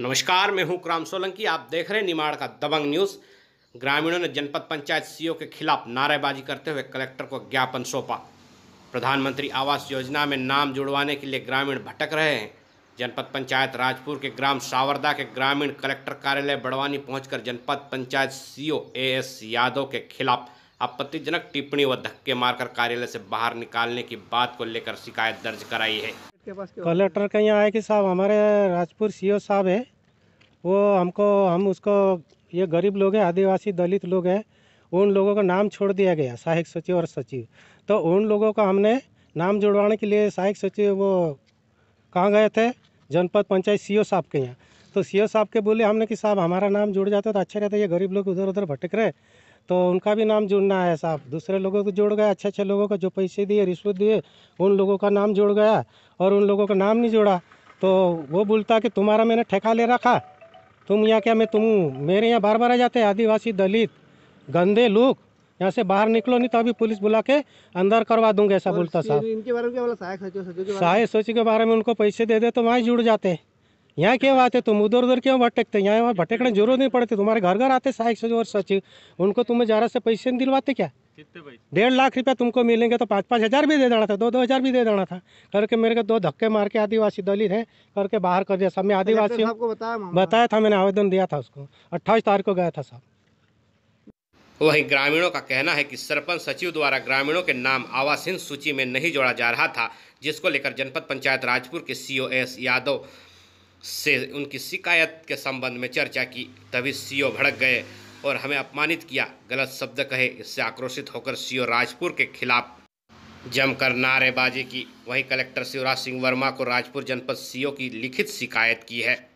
नमस्कार मैं हूं क्राम सोलंकी आप देख रहे हैं निमाड़ का दबंग न्यूज़ ग्रामीणों ने जनपद पंचायत सीईओ के खिलाफ नारेबाजी करते हुए कलेक्टर को ज्ञापन सौंपा प्रधानमंत्री आवास योजना में नाम जुड़वाने के लिए ग्रामीण भटक रहे हैं जनपद पंचायत राजपुर के ग्राम सावरदा के ग्रामीण कलेक्टर कार्यालय बड़वानी पहुँचकर जनपद पंचायत सी ओ यादव के खिलाफ आपत्तिजनक टिप्पणी व धक्के मारकर कार्यालय से बाहर निकालने की बात को लेकर शिकायत दर्ज कराई है कलेक्टर कहीं यहाँ आया कि साहब हमारे राजपुर सीओ साहब है वो हमको हम उसको ये गरीब लोग हैं आदिवासी दलित लोग हैं उन लोगों का नाम छोड़ दिया गया सहायक सचिव और सचिव तो उन लोगों का हमने नाम जुड़वाने के लिए सहायक सचिव वो कहाँ गए थे जनपद पंचायत सीओ साहब के यहाँ तो सीओ साहब के बोले हमने कि साहब हमारा नाम जुड़ जाता तो अच्छा रहता ये गरीब लोग उधर उधर भटक रहे तो उनका भी नाम जुड़ना है साहब दूसरे लोगों को जुड़ गया अच्छे अच्छे लोगों को जो पैसे दिए रिश्वत दिए उन लोगों का नाम जुड़ गया और उन लोगों का नाम नहीं जुड़ा तो वो बोलता कि तुम्हारा मैंने ठेका ले रखा तुम यहाँ क्या मैं तुम मेरे यहाँ बार बार आ जाते आदिवासी दलित गंदे लोग यहाँ से बाहर निकलो नहीं तो अभी पुलिस बुला के अंदर करवा दूंगा ऐसा बोलता साहब इनके बारे में सहायक सचिव के बारे में उनको पैसे दे दे तो वहाँ जुड़ जाते हैं यहाँ क्यों आते तुम उधर उधर क्यों भटकते यहाँ वहाँ भटकने जरूरत नहीं पड़ती तुम्हारे घर घर आते सहायक सचिव और सचिव उनको तुम्हें जरा से पैसे नहीं दिलवाते क्या डेढ़ लाख रुपया तुमको मिलेंगे तो पाँच पाँच हज़ार भी दे देना था दो दो हज़ार भी दे देना था करके मेरे को दो धक्के मार के आदिवासी दलित है करके बाहर कर दिया सब मैं आदिवासी बताया था मैंने आवेदन दिया था उसको अट्ठाईस तारीख को गया था सब वहीं ग्रामीणों का कहना है कि सरपंच सचिव द्वारा ग्रामीणों के नाम आवासीन सूची में नहीं जोड़ा जा रहा था जिसको लेकर जनपद पंचायत राजपुर के सीओएस यादव से उनकी शिकायत के संबंध में चर्चा की तभी सीओ भड़क गए और हमें अपमानित किया गलत शब्द कहे इससे आक्रोशित होकर सीओ राजपुर के खिलाफ जमकर नारेबाजी की वहीं कलेक्टर शिवराज सिंह वर्मा को राजपुर जनपद सीओ की लिखित शिकायत की है